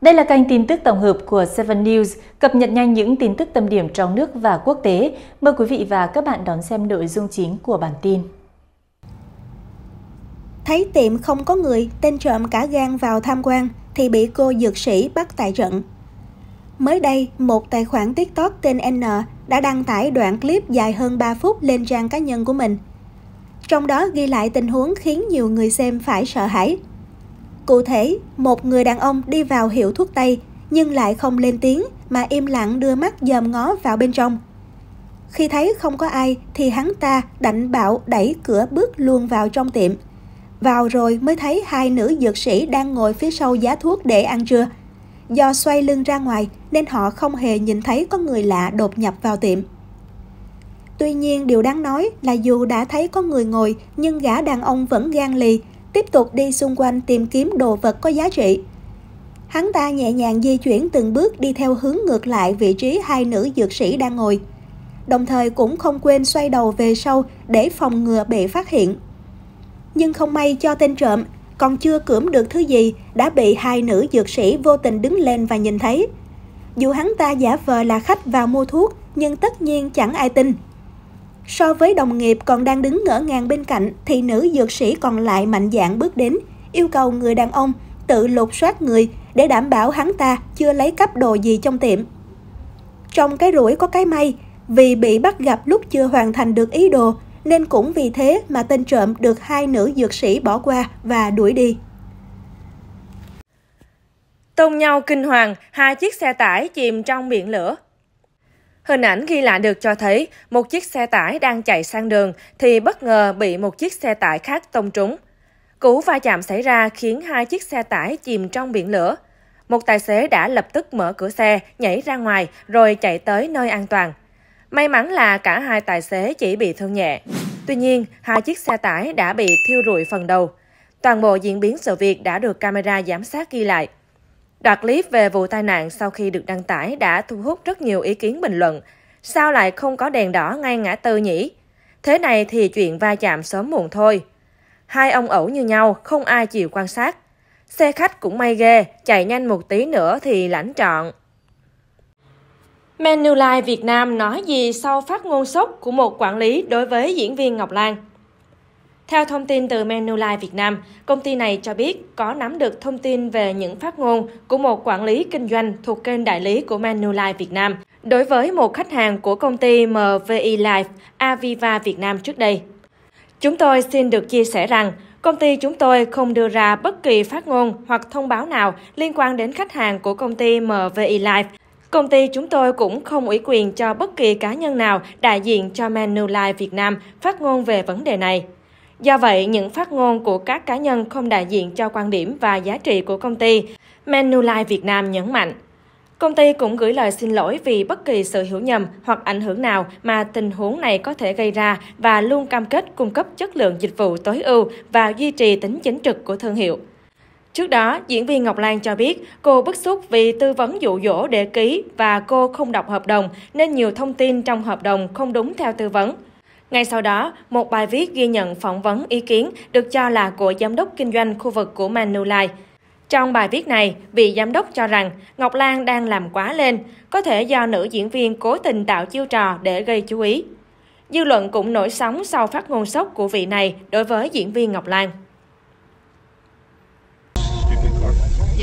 Đây là kênh tin tức tổng hợp của Seven News, cập nhật nhanh những tin tức tâm điểm trong nước và quốc tế. Mời quý vị và các bạn đón xem nội dung chính của bản tin. Thấy tiệm không có người, tên trộm cả gan vào tham quan thì bị cô dược sĩ bắt tại trận. Mới đây, một tài khoản TikTok tên N đã đăng tải đoạn clip dài hơn 3 phút lên trang cá nhân của mình. Trong đó ghi lại tình huống khiến nhiều người xem phải sợ hãi. Cụ thể, một người đàn ông đi vào hiệu thuốc Tây nhưng lại không lên tiếng mà im lặng đưa mắt dòm ngó vào bên trong. Khi thấy không có ai thì hắn ta đạnh bạo đẩy cửa bước luôn vào trong tiệm. Vào rồi mới thấy hai nữ dược sĩ đang ngồi phía sau giá thuốc để ăn trưa. Do xoay lưng ra ngoài nên họ không hề nhìn thấy có người lạ đột nhập vào tiệm. Tuy nhiên điều đáng nói là dù đã thấy có người ngồi nhưng gã đàn ông vẫn gan lì tiếp tục đi xung quanh tìm kiếm đồ vật có giá trị. Hắn ta nhẹ nhàng di chuyển từng bước đi theo hướng ngược lại vị trí hai nữ dược sĩ đang ngồi, đồng thời cũng không quên xoay đầu về sau để phòng ngừa bị phát hiện. Nhưng không may cho tên trộm, còn chưa cưỡm được thứ gì đã bị hai nữ dược sĩ vô tình đứng lên và nhìn thấy. Dù hắn ta giả vờ là khách vào mua thuốc, nhưng tất nhiên chẳng ai tin. So với đồng nghiệp còn đang đứng ngỡ ngàng bên cạnh, thì nữ dược sĩ còn lại mạnh dạn bước đến, yêu cầu người đàn ông tự lục soát người để đảm bảo hắn ta chưa lấy cắp đồ gì trong tiệm. Trong cái rủi có cái may, vì bị bắt gặp lúc chưa hoàn thành được ý đồ, nên cũng vì thế mà tên trộm được hai nữ dược sĩ bỏ qua và đuổi đi. tông nhau kinh hoàng, hai chiếc xe tải chìm trong biển lửa. Hình ảnh ghi lại được cho thấy một chiếc xe tải đang chạy sang đường thì bất ngờ bị một chiếc xe tải khác tông trúng. Cú va chạm xảy ra khiến hai chiếc xe tải chìm trong biển lửa. Một tài xế đã lập tức mở cửa xe, nhảy ra ngoài rồi chạy tới nơi an toàn. May mắn là cả hai tài xế chỉ bị thương nhẹ. Tuy nhiên, hai chiếc xe tải đã bị thiêu rụi phần đầu. Toàn bộ diễn biến sự việc đã được camera giám sát ghi lại đoạt clip về vụ tai nạn sau khi được đăng tải đã thu hút rất nhiều ý kiến bình luận. Sao lại không có đèn đỏ ngay ngã tư nhỉ? Thế này thì chuyện va chạm sớm muộn thôi. Hai ông ẩu như nhau, không ai chịu quan sát. Xe khách cũng may ghê, chạy nhanh một tí nữa thì lãnh trọn. Menulai Việt Nam nói gì sau phát ngôn sốc của một quản lý đối với diễn viên Ngọc Lan? Theo thông tin từ Manulife Việt Nam, công ty này cho biết có nắm được thông tin về những phát ngôn của một quản lý kinh doanh thuộc kênh đại lý của Manulife Việt Nam đối với một khách hàng của công ty MVI Life Aviva Việt Nam trước đây. Chúng tôi xin được chia sẻ rằng, công ty chúng tôi không đưa ra bất kỳ phát ngôn hoặc thông báo nào liên quan đến khách hàng của công ty MVI Life. Công ty chúng tôi cũng không ủy quyền cho bất kỳ cá nhân nào đại diện cho Manulife Việt Nam phát ngôn về vấn đề này. Do vậy, những phát ngôn của các cá nhân không đại diện cho quan điểm và giá trị của công ty, Manulife Việt Nam nhấn mạnh. Công ty cũng gửi lời xin lỗi vì bất kỳ sự hiểu nhầm hoặc ảnh hưởng nào mà tình huống này có thể gây ra và luôn cam kết cung cấp chất lượng dịch vụ tối ưu và duy trì tính chính trực của thương hiệu. Trước đó, diễn viên Ngọc Lan cho biết cô bức xúc vì tư vấn dụ dỗ để ký và cô không đọc hợp đồng nên nhiều thông tin trong hợp đồng không đúng theo tư vấn. Ngay sau đó, một bài viết ghi nhận phỏng vấn ý kiến được cho là của giám đốc kinh doanh khu vực của Manulife. Trong bài viết này, vị giám đốc cho rằng Ngọc Lan đang làm quá lên, có thể do nữ diễn viên cố tình tạo chiêu trò để gây chú ý. Dư luận cũng nổi sóng sau phát ngôn sốc của vị này đối với diễn viên Ngọc Lan.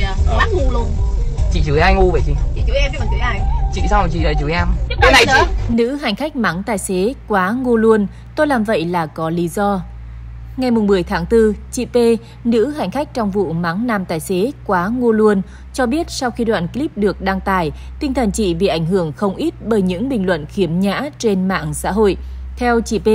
Yeah, dạ, ngu luôn. Chị chửi ai ngu vậy chị? Chị chửi em chứ còn chửi ai? Chị sao mà chị lại chửi em? cái này nữa. Nữ hành khách mắng tài xế quá ngu luôn, tôi làm vậy là có lý do. Ngày 10 tháng 4, chị P, nữ hành khách trong vụ mắng nam tài xế quá ngu luôn, cho biết sau khi đoạn clip được đăng tải, tinh thần chị bị ảnh hưởng không ít bởi những bình luận khiếm nhã trên mạng xã hội. Theo chị P,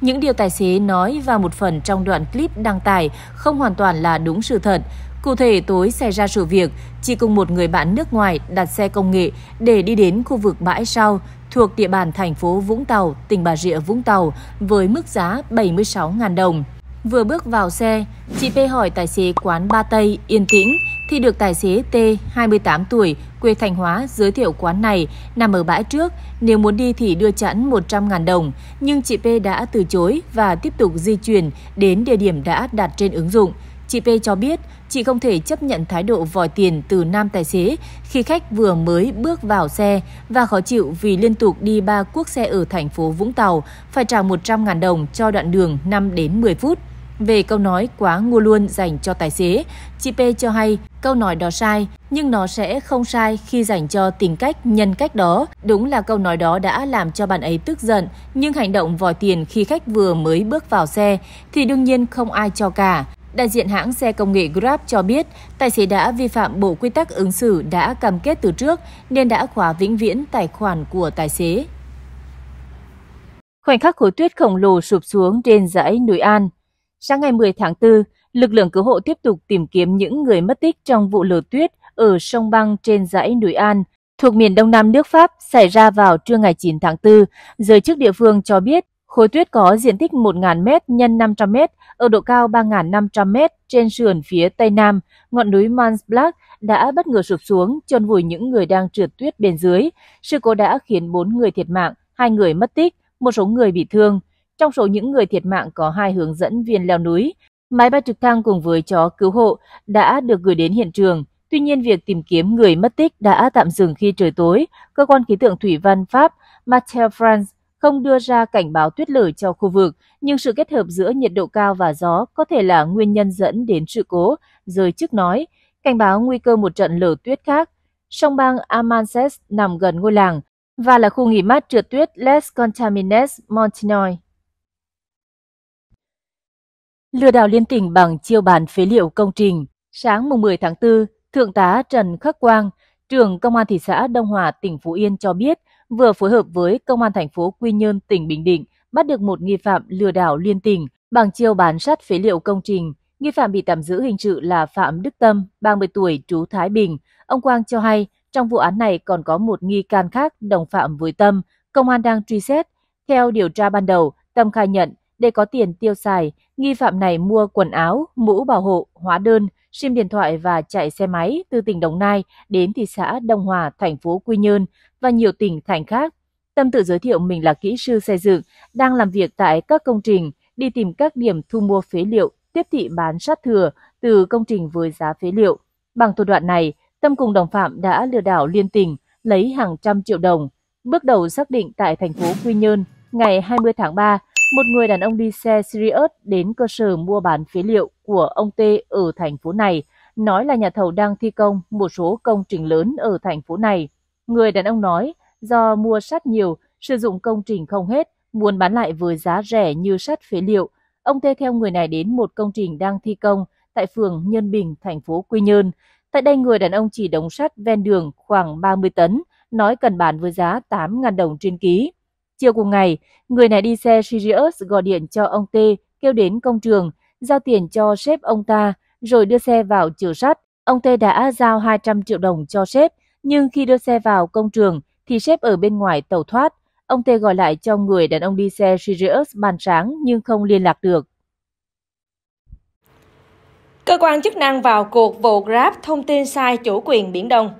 những điều tài xế nói và một phần trong đoạn clip đăng tải không hoàn toàn là đúng sự thật. Cụ thể, tối xảy ra sự việc, chị cùng một người bạn nước ngoài đặt xe công nghệ để đi đến khu vực bãi sau thuộc địa bàn thành phố Vũng Tàu, tỉnh Bà Rịa, Vũng Tàu với mức giá 76.000 đồng. Vừa bước vào xe, chị P hỏi tài xế quán Ba Tây yên tĩnh thì được tài xế T, 28 tuổi, quê Thanh Hóa giới thiệu quán này nằm ở bãi trước, nếu muốn đi thì đưa chẵn 100.000 đồng, nhưng chị P đã từ chối và tiếp tục di chuyển đến địa điểm đã đặt trên ứng dụng. Chị P cho biết chị không thể chấp nhận thái độ vòi tiền từ nam tài xế khi khách vừa mới bước vào xe và khó chịu vì liên tục đi ba quốc xe ở thành phố Vũng Tàu phải trả 100.000 đồng cho đoạn đường 5 đến 10 phút. Về câu nói quá ngu luôn dành cho tài xế, chị P cho hay câu nói đó sai, nhưng nó sẽ không sai khi dành cho tính cách nhân cách đó. Đúng là câu nói đó đã làm cho bạn ấy tức giận, nhưng hành động vòi tiền khi khách vừa mới bước vào xe thì đương nhiên không ai cho cả. Đại diện hãng xe công nghệ Grab cho biết, tài xế đã vi phạm bộ quy tắc ứng xử đã cam kết từ trước nên đã khóa vĩnh viễn tài khoản của tài xế. Khoảnh khắc khối tuyết khổng lồ sụp xuống trên dãy núi An. Sáng ngày 10 tháng 4, lực lượng cứu hộ tiếp tục tìm kiếm những người mất tích trong vụ lở tuyết ở sông băng trên dãy núi An, thuộc miền đông nam nước Pháp xảy ra vào trưa ngày 9 tháng 4. Giới chức địa phương cho biết Khối tuyết có diện tích 1.000 m x 500 m ở độ cao 3.500 m trên sườn phía tây nam, ngọn núi Mans Black đã bất ngờ sụp xuống, chôn vùi những người đang trượt tuyết bên dưới. Sự cố đã khiến 4 người thiệt mạng, hai người mất tích, một số người bị thương. Trong số những người thiệt mạng có hai hướng dẫn viên leo núi. Máy bay trực thăng cùng với chó cứu hộ đã được gửi đến hiện trường. Tuy nhiên, việc tìm kiếm người mất tích đã tạm dừng khi trời tối. Cơ quan khí tượng thủy văn Pháp Mattel France không đưa ra cảnh báo tuyết lở cho khu vực, nhưng sự kết hợp giữa nhiệt độ cao và gió có thể là nguyên nhân dẫn đến sự cố, giới chức nói, cảnh báo nguy cơ một trận lở tuyết khác. Sông bang Amanses nằm gần ngôi làng và là khu nghỉ mát trượt tuyết Les Contamines Montinoy. Lừa đảo liên tỉnh bằng chiêu bàn phế liệu công trình. Sáng mùng 10 tháng 4, Thượng tá Trần Khắc Quang, trưởng Công an thị xã Đông Hòa, tỉnh Phú Yên cho biết vừa phối hợp với Công an thành phố Quy Nhơn, tỉnh Bình Định bắt được một nghi phạm lừa đảo liên tỉnh bằng chiêu bán sắt phế liệu công trình. Nghi phạm bị tạm giữ hình sự là Phạm Đức Tâm, 30 tuổi, trú Thái Bình. Ông Quang cho hay, trong vụ án này còn có một nghi can khác đồng phạm với Tâm, công an đang truy xét. Theo điều tra ban đầu, Tâm khai nhận để có tiền tiêu xài, nghi phạm này mua quần áo, mũ bảo hộ, hóa đơn, sim điện thoại và chạy xe máy từ tỉnh Đồng Nai đến thị xã Đông Hòa, thành phố Quy Nhơn và nhiều tỉnh thành khác. Tâm tự giới thiệu mình là kỹ sư xây dựng, đang làm việc tại các công trình, đi tìm các điểm thu mua phế liệu, tiếp thị bán sát thừa từ công trình với giá phế liệu. Bằng thủ đoạn này, Tâm cùng đồng phạm đã lừa đảo liên tỉnh, lấy hàng trăm triệu đồng. Bước đầu xác định tại thành phố Quy Nhơn, ngày 20 tháng 3, một người đàn ông đi xe Sirius đến cơ sở mua bán phế liệu của ông T ở thành phố này, nói là nhà thầu đang thi công một số công trình lớn ở thành phố này. Người đàn ông nói do mua sắt nhiều, sử dụng công trình không hết, muốn bán lại với giá rẻ như sắt phế liệu. Ông T theo người này đến một công trình đang thi công tại phường Nhân Bình, thành phố Quy Nhơn. Tại đây, người đàn ông chỉ đóng sắt ven đường khoảng 30 tấn, nói cần bán với giá 8.000 đồng trên ký. Chiều cùng ngày, người này đi xe Sirius gọi điện cho ông T, kêu đến công trường, giao tiền cho sếp ông ta, rồi đưa xe vào chữa sắt. Ông T đã giao 200 triệu đồng cho sếp, nhưng khi đưa xe vào công trường thì sếp ở bên ngoài tẩu thoát. Ông T gọi lại cho người đàn ông đi xe Sirius ban sáng nhưng không liên lạc được. Cơ quan chức năng vào cuộc vụ Grab thông tin sai chủ quyền Biển Đông.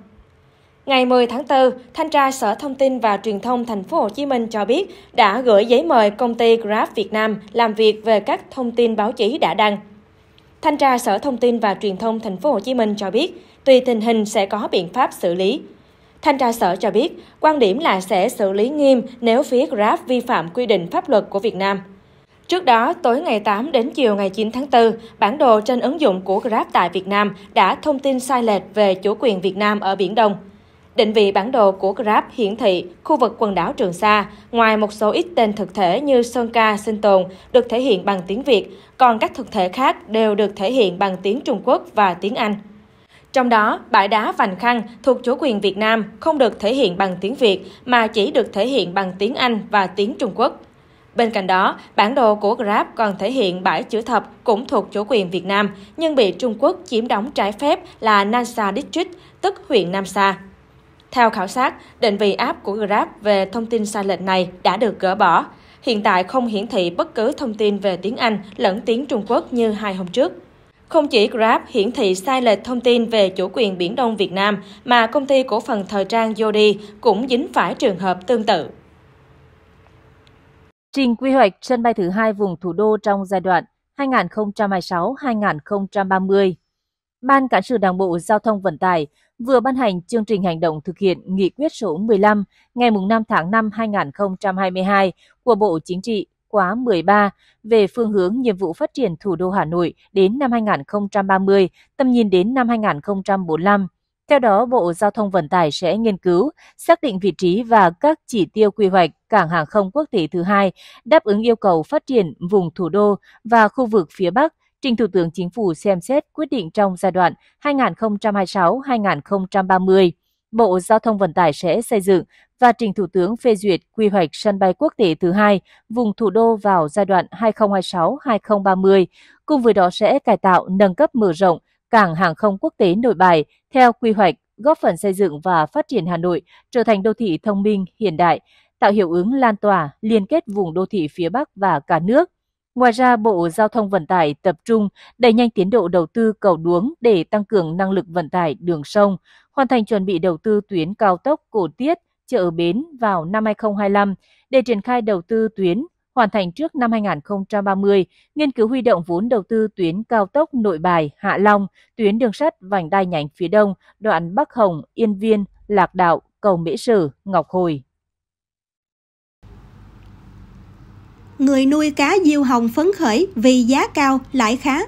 Ngày 10 tháng 4, Thanh tra Sở Thông tin và Truyền thông Thành phố Hồ Chí Minh cho biết đã gửi giấy mời công ty Grab Việt Nam làm việc về các thông tin báo chí đã đăng. Thanh tra Sở Thông tin và Truyền thông Thành phố Hồ Chí Minh cho biết, tùy tình hình sẽ có biện pháp xử lý. Thanh tra Sở cho biết, quan điểm là sẽ xử lý nghiêm nếu phía Grab vi phạm quy định pháp luật của Việt Nam. Trước đó, tối ngày 8 đến chiều ngày 9 tháng 4, bản đồ trên ứng dụng của Grab tại Việt Nam đã thông tin sai lệch về chủ quyền Việt Nam ở Biển Đông. Định vị bản đồ của Grab hiển thị khu vực quần đảo Trường Sa, ngoài một số ít tên thực thể như Sơn Ca, Sinh Tồn được thể hiện bằng tiếng Việt, còn các thực thể khác đều được thể hiện bằng tiếng Trung Quốc và tiếng Anh. Trong đó, bãi đá Vành Khăn thuộc chủ quyền Việt Nam không được thể hiện bằng tiếng Việt mà chỉ được thể hiện bằng tiếng Anh và tiếng Trung Quốc. Bên cạnh đó, bản đồ của Grab còn thể hiện bãi chữ thập cũng thuộc chủ quyền Việt Nam, nhưng bị Trung Quốc chiếm đóng trái phép là Nansa District, tức huyện Nam Sa. Theo khảo sát, định vị app của Grab về thông tin sai lệch này đã được gỡ bỏ. Hiện tại không hiển thị bất cứ thông tin về tiếng Anh lẫn tiếng Trung Quốc như hai hôm trước. Không chỉ Grab hiển thị sai lệch thông tin về chủ quyền Biển Đông Việt Nam, mà công ty cổ phần thời trang Jody cũng dính phải trường hợp tương tự. Trình quy hoạch sân bay thứ hai vùng thủ đô trong giai đoạn 2026-2030 Ban Cán sự Đảng bộ Giao thông Vận tải vừa ban hành chương trình hành động thực hiện nghị quyết số 15 ngày 5 tháng 5 2022 của Bộ Chính trị khóa 13 về phương hướng nhiệm vụ phát triển thủ đô Hà Nội đến năm 2030, tầm nhìn đến năm 2045. Theo đó, Bộ Giao thông Vận tải sẽ nghiên cứu, xác định vị trí và các chỉ tiêu quy hoạch cảng hàng không quốc tế thứ hai, đáp ứng yêu cầu phát triển vùng thủ đô và khu vực phía Bắc trình Thủ tướng Chính phủ xem xét quyết định trong giai đoạn 2026-2030. Bộ Giao thông Vận tải sẽ xây dựng và trình Thủ tướng phê duyệt quy hoạch sân bay quốc tế thứ hai vùng thủ đô vào giai đoạn 2026-2030, cùng với đó sẽ cải tạo nâng cấp mở rộng cảng hàng không quốc tế nội bài theo quy hoạch góp phần xây dựng và phát triển Hà Nội trở thành đô thị thông minh, hiện đại, tạo hiệu ứng lan tỏa, liên kết vùng đô thị phía Bắc và cả nước. Ngoài ra, Bộ Giao thông Vận tải tập trung đẩy nhanh tiến độ đầu tư cầu đuống để tăng cường năng lực vận tải đường sông, hoàn thành chuẩn bị đầu tư tuyến cao tốc Cổ Tiết, Chợ Bến vào năm 2025 để triển khai đầu tư tuyến hoàn thành trước năm 2030, nghiên cứu huy động vốn đầu tư tuyến cao tốc Nội Bài, Hạ Long, tuyến đường sắt vành đai nhánh phía đông, đoạn Bắc Hồng, Yên Viên, Lạc Đạo, cầu Mễ Sử, Ngọc Hồi. người nuôi cá diêu hồng phấn khởi vì giá cao lãi khá.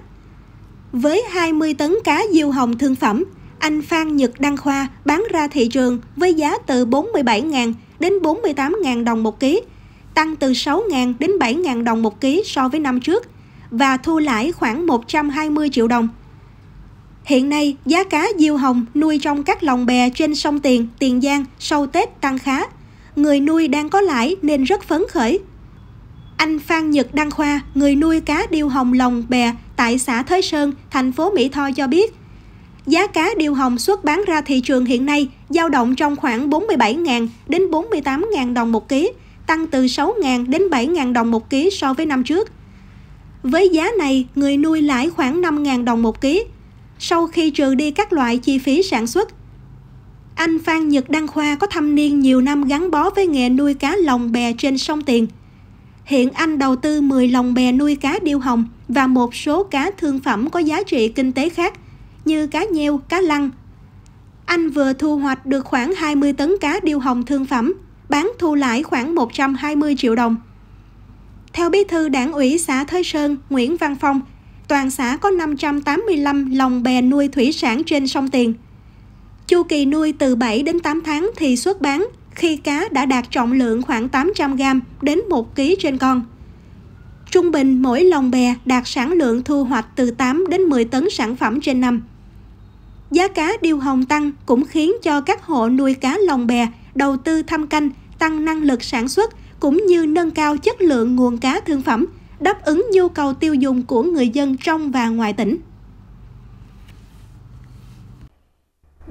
Với 20 tấn cá diêu hồng thương phẩm, anh Phan Nhật Đăng Khoa bán ra thị trường với giá từ 47.000 đến 48.000 đồng một ký, tăng từ 6.000 đến 7.000 đồng một ký so với năm trước và thu lãi khoảng 120 triệu đồng. Hiện nay, giá cá diêu hồng nuôi trong các lồng bè trên sông Tiền, Tiền Giang sau Tết tăng khá. Người nuôi đang có lãi nên rất phấn khởi anh Phan Nhật Đăng Khoa, người nuôi cá điêu hồng lồng bè tại xã Thới Sơn, thành phố Mỹ Tho cho biết, giá cá điêu hồng xuất bán ra thị trường hiện nay dao động trong khoảng 47.000 đến 48.000 đồng một ký, tăng từ 6.000 đến 7.000 đồng một ký so với năm trước. Với giá này, người nuôi lãi khoảng 5.000 đồng một ký, sau khi trừ đi các loại chi phí sản xuất. Anh Phan Nhật Đăng Khoa có thâm niên nhiều năm gắn bó với nghề nuôi cá lồng bè trên sông Tiền – Hiện anh đầu tư 10 lồng bè nuôi cá điêu hồng và một số cá thương phẩm có giá trị kinh tế khác như cá nheo, cá lăng. Anh vừa thu hoạch được khoảng 20 tấn cá điêu hồng thương phẩm, bán thu lãi khoảng 120 triệu đồng. Theo bí thư đảng ủy xã Thới Sơn Nguyễn Văn Phong, toàn xã có 585 lồng bè nuôi thủy sản trên sông Tiền. Chu kỳ nuôi từ 7 đến 8 tháng thì xuất bán khi cá đã đạt trọng lượng khoảng 800 g đến 1 kg trên con. Trung bình mỗi lồng bè đạt sản lượng thu hoạch từ 8 đến 10 tấn sản phẩm trên năm. Giá cá điêu hồng tăng cũng khiến cho các hộ nuôi cá lồng bè đầu tư thăm canh, tăng năng lực sản xuất cũng như nâng cao chất lượng nguồn cá thương phẩm, đáp ứng nhu cầu tiêu dùng của người dân trong và ngoài tỉnh.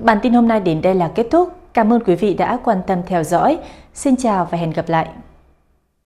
Bản tin hôm nay đến đây là kết thúc. Cảm ơn quý vị đã quan tâm theo dõi. Xin chào và hẹn gặp lại!